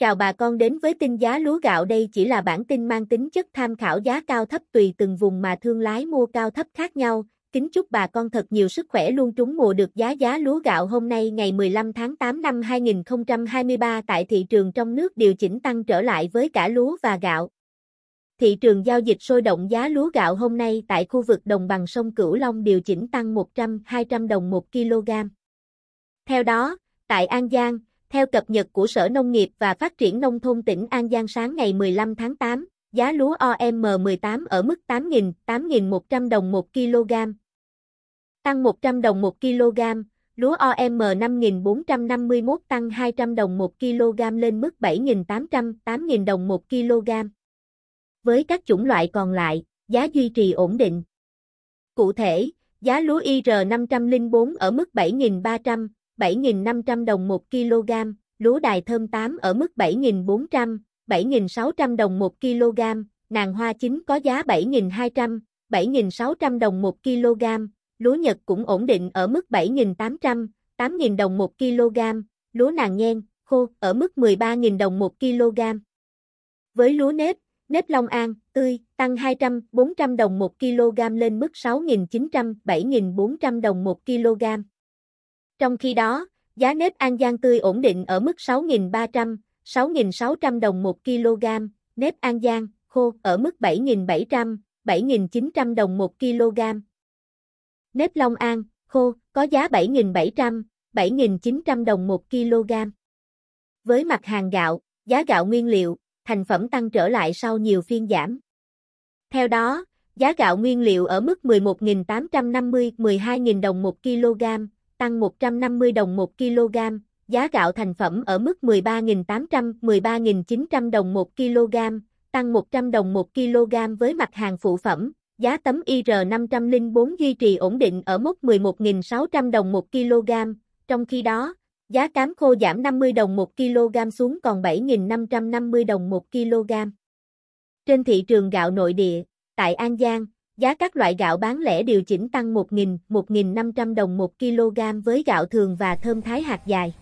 Chào bà con đến với tin giá lúa gạo đây chỉ là bản tin mang tính chất tham khảo giá cao thấp tùy từng vùng mà thương lái mua cao thấp khác nhau. Kính chúc bà con thật nhiều sức khỏe luôn trúng mùa được giá giá lúa gạo hôm nay ngày 15 tháng 8 năm 2023 tại thị trường trong nước điều chỉnh tăng trở lại với cả lúa và gạo. Thị trường giao dịch sôi động giá lúa gạo hôm nay tại khu vực đồng bằng sông Cửu Long điều chỉnh tăng 100-200 đồng 1 kg. Theo đó, tại An Giang, theo cập nhật của Sở Nông nghiệp và Phát triển Nông thôn tỉnh An Giang sáng ngày 15 tháng 8, giá lúa OM18 ở mức 8.000, 8.100 đồng 1 kg. Tăng 100 đồng 1 kg, lúa OM5451 tăng 200 đồng 1 kg lên mức 7.800, 8.000 đồng 1 kg. Với các chủng loại còn lại, giá duy trì ổn định. Cụ thể, giá lúa IR504 ở mức 7.300, 7.500 đồng 1 kg, lúa đài thơm 8 ở mức 7.400, 7.600 đồng 1 kg, nàng hoa chính có giá 7.200, 7.600 đồng 1 kg, lúa Nhật cũng ổn định ở mức 7.800, 8.000 đồng 1 kg, lúa nàng nhen, khô ở mức 13.000 đồng 1 kg. Với lúa nếp, nếp Long An, tươi, tăng 200, 400 đồng 1 kg lên mức 6.900, 7.400 đồng 1 kg. Trong khi đó, giá nếp An Giang tươi ổn định ở mức 6.300, 6.600 đồng 1 kg, nếp An Giang khô ở mức 7.700, 7.900 đồng 1 kg. Nếp Long An khô có giá 7.700, 7.900 đồng 1 kg. Với mặt hàng gạo, giá gạo nguyên liệu, thành phẩm tăng trở lại sau nhiều phiên giảm. Theo đó, giá gạo nguyên liệu ở mức 11.850-12.000 đồng 1 kg, tăng 150 đồng 1 kg, giá gạo thành phẩm ở mức 13.800-13.900 đồng 1 kg, tăng 100 đồng 1 kg với mặt hàng phụ phẩm. Giá tấm IR504 duy trì ổn định ở mức 11.600 đồng 1 kg, trong khi đó, giá cám khô giảm 50 đồng 1 kg xuống còn 7.550 đồng 1 kg. Trên thị trường gạo nội địa, tại An Giang, Giá các loại gạo bán lẻ điều chỉnh tăng 1.000, 1.500 đồng 1 kg với gạo thường và thơm thái hạt dài.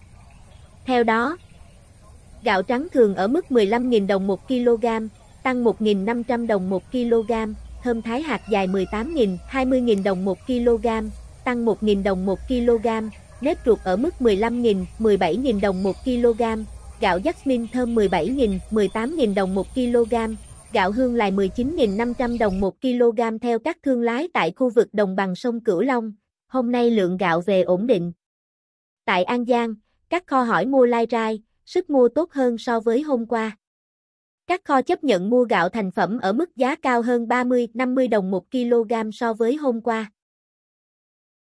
Theo đó, gạo trắng thường ở mức 15.000 đồng 1 kg, tăng 1.500 đồng 1 kg, thơm thái hạt dài 18.000, 20.000 đồng 1 kg, tăng 1.000 đồng 1 kg, nếp ruột ở mức 15.000, 17.000 đồng 1 kg, gạo jasmine thơm 17.000, 18.000 đồng 1 kg, gạo hương lại 19.500 đồng 1 kg theo các thương lái tại khu vực đồng bằng sông Cửu Long, hôm nay lượng gạo về ổn định. Tại An Giang, các kho hỏi mua lai rai, sức mua tốt hơn so với hôm qua. Các kho chấp nhận mua gạo thành phẩm ở mức giá cao hơn 30-50 đồng 1 kg so với hôm qua.